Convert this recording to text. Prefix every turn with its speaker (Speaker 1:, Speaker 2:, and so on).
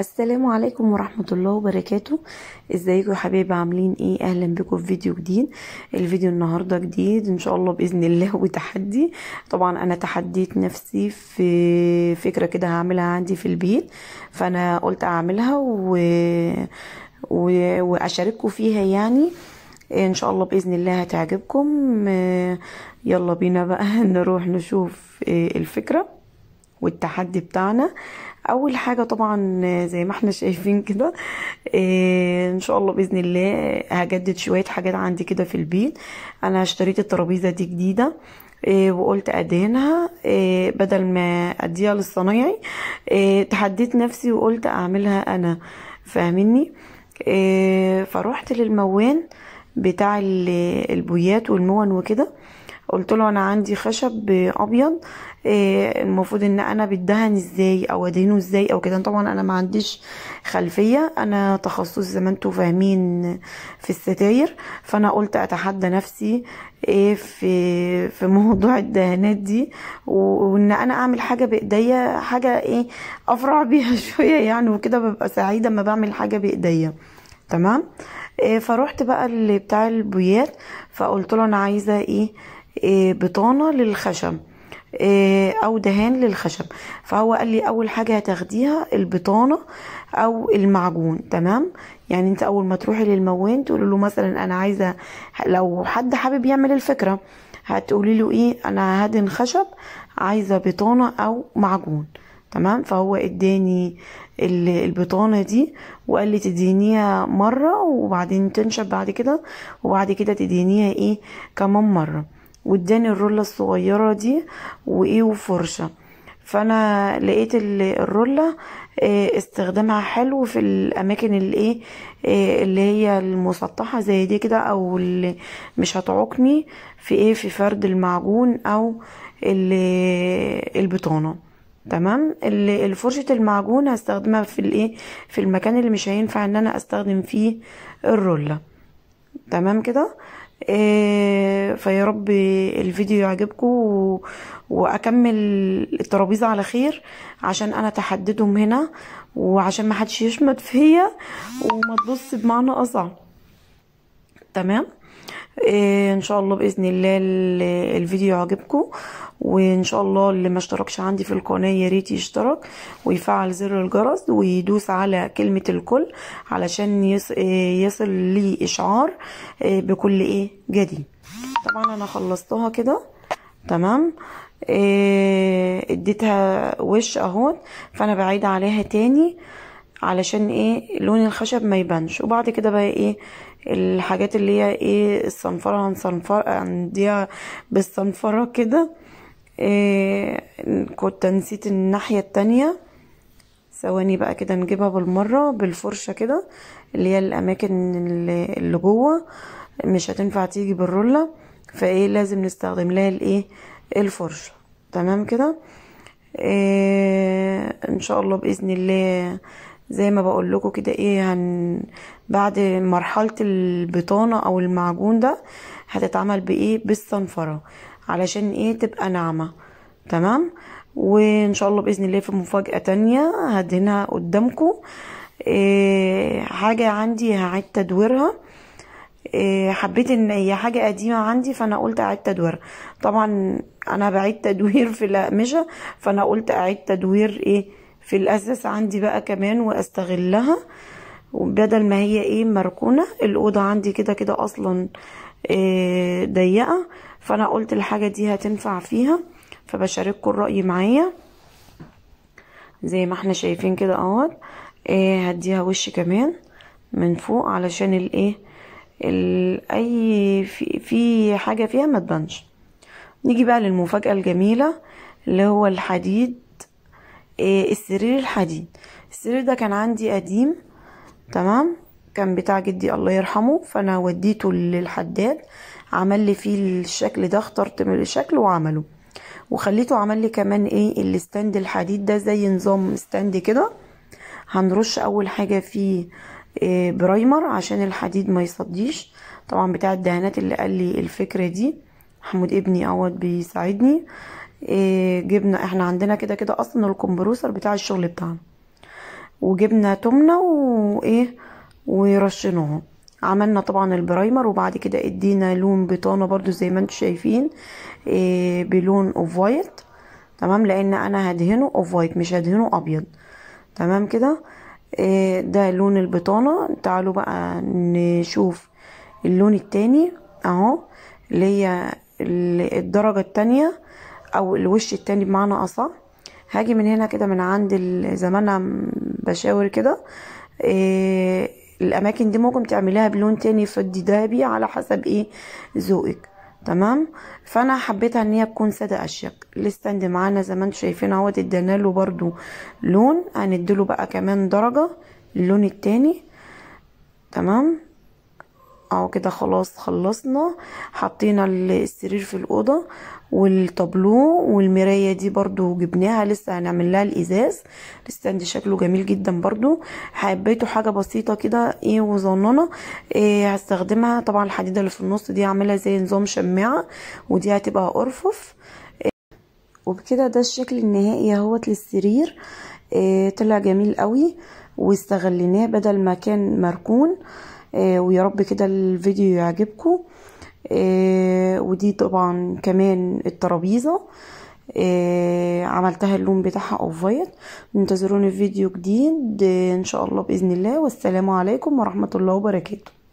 Speaker 1: السلام عليكم ورحمة الله وبركاته ازيكم يا حبايبي عاملين ايه اهلا بكم في فيديو جديد الفيديو النهاردة جديد ان شاء الله بإذن الله وتحدي طبعا انا تحديت نفسي في فكرة كده هعملها عندي في البيت فانا قلت اعملها و... و... واشارككم فيها يعني ان شاء الله باذن الله هتعجبكم يلا بينا بقى نروح نشوف آه، الفكره والتحدي بتاعنا اول حاجه طبعا آه، زي ما احنا شايفين كده إيه ان شاء الله باذن الله هجدد شويه حاجات عندي كده في البيت انا اشتريت الترابيزه دي جديده إيه وقلت ادهنها إيه بدل ما اديها للصنايعي إيه تحديت نفسي وقلت اعملها انا فاهمني إيه فروحت للموان بتاع البويات والموان وكده قلت له انا عندي خشب ابيض إيه، المفروض ان انا بتدهن ازاي او ادهنه ازاي او كده طبعا انا ما عنديش خلفيه انا تخصص زي ما انتم فاهمين في الستاير فانا قلت اتحدى نفسي إيه في في موضوع الدهانات دي وان انا اعمل حاجه بايديا حاجه ايه افرع بيها شويه يعني وكده ببقى سعيده اما بعمل حاجه بايديا تمام إيه، فروحت بقى بتاع البويات فقلت له انا عايزه ايه إيه، بطانة للخشب إيه، او دهان للخشب فهو قال لي اول حاجه هتاخديها البطانه او المعجون تمام يعني انت اول ما تروحي للموان تقول له مثلا انا عايزه لو حد حابب يعمل الفكره هتقولي له ايه انا هدن خشب عايزه بطانه او معجون تمام فهو اداني البطانه دي وقال لي تدينيها مره وبعدين تنشب بعد كده وبعد كده تدينيها ايه كمان مره واداني الرولة الصغيرة دي وايه وفرشة فانا لقيت الرولة آه، استخدامها حلو في الاماكن اللي ايه آه، اللي هي المسطحة زي دي كده او اللي مش هتعقني في ايه في فرد المعجون او البطانة تمام الفرشة المعجون هستخدمها في الايه في المكان اللي مش هينفع ان انا استخدم فيه الرولة تمام كده إيه، فيا رب الفيديو يعجبكم و... واكمل الترابيزه على خير عشان انا تحددهم هنا وعشان ما حدش يشمت فيا وما تبص بمعنى اصعب تمام إيه، ان شاء الله باذن الله الفيديو يعجبكم وان شاء الله اللي ما اشتركش عندي في القناه يا ريت يشترك ويفعل زر الجرس ويدوس على كلمه الكل علشان إيه، يصل لي اشعار إيه، بكل ايه جديد طبعا انا خلصتها كده تمام اديتها وش اهوت فانا بعيد عليها تاني علشان ايه لون الخشب ما يبانش وبعد كده بقى ايه الحاجات اللي هي ايه الصنفرة هنصنفر هنديها بالصنفرة كده إيه كنت نسيت الناحية التانية ثواني بقى كده نجيبها بالمرة بالفرشة كده اللي هي الأماكن اللي جوه مش هتنفع تيجي بالرولة فايه لازم نستخدم لها الايه الفرشة تمام كده إيه ان شاء الله بإذن الله زي ما بقول لكم كده ايه هن بعد مرحله البطانه او المعجون ده هتتعمل بايه بالصنفره علشان ايه تبقى ناعمه تمام وان شاء الله باذن الله في مفاجاه تانية هدهنها قدامكم إيه حاجه عندي هعيد تدويرها إيه حبيت ان هي حاجه قديمه عندي فانا قلت اعيد تدويرها طبعا انا بعيد تدوير في الاقمشه فانا قلت اعيد تدوير ايه في الاساس عندي بقى كمان واستغلها بدل ما هي ايه مركونه الاوضه عندي كده كده اصلا آه، ضيقه فانا قلت الحاجه دي هتنفع فيها فبشارككم الراي معايا زي ما احنا شايفين كده اهوت آه، هديها وش كمان من فوق علشان الايه اي في, في حاجه فيها ما تبانش نيجي بقى للمفاجاه الجميله اللي هو الحديد إيه، السرير الحديد السرير ده كان عندي قديم تمام كان بتاع جدي الله يرحمه فانا وديته للحداد عمل لي فيه الشكل ده اخترت من الشكل وعمله وخليته عمل لي كمان ايه الستاند الحديد ده زي نظام ستاند كده هنرش اول حاجه فيه إيه برايمر عشان الحديد ما يصديش طبعا بتاع الدهانات اللي قال لي الفكره دي محمود ابني اهوت بيساعدني إيه، جبنا احنا عندنا كده كده اصلا الكمبروسر بتاع الشغل بتاعنا وجبنا تمنه وايه ورشيناها عملنا طبعا البرايمر وبعد كده ادينا لون بطانه برضو زي ما انتم شايفين إيه بلون اوف وايت تمام لان انا هدهنه اوف وايت مش هدهنه ابيض تمام كده إيه ده لون البطانه تعالوا بقى نشوف اللون التاني اهو اللي هي الدرجه التانيه او الوش التاني بمعنى اصح هاجي من هنا كده من عند زي ما انا بشاور كده إيه الاماكن دي ممكن تعمليها بلون تاني فضي دهبي على حسب ايه ذوقك تمام فانا حبيتها ان هي تكون ساده اشيك الستاند معانا زي ما انتم شايفين اهوت ادينا له برده لون هنديله بقى كمان درجه اللون التاني تمام اهو كده خلاص خلصنا حطينا السرير في الاوضه والطابلو والمراية دي برضو جبناها لسه هنعمل لها الازاز الستاند شكله جميل جدا برضو حبيته حاجة بسيطة كده ايه وظننة إيه هستخدمها طبعا الحديدة اللي في النص دي هعملها زي نظام شماعة ودي هتبقى ارفف إيه وبكده ده الشكل النهائي اهوت للسرير إيه طلع جميل قوي واستغلناه بدل ما كان مركون إيه ويا رب كده الفيديو يعجبكم آه، ودي طبعا كمان الترابيزه آه، عملتها اللون بتاعها اوف انتظروني في فيديو جديد آه، ان شاء الله باذن الله والسلام عليكم ورحمه الله وبركاته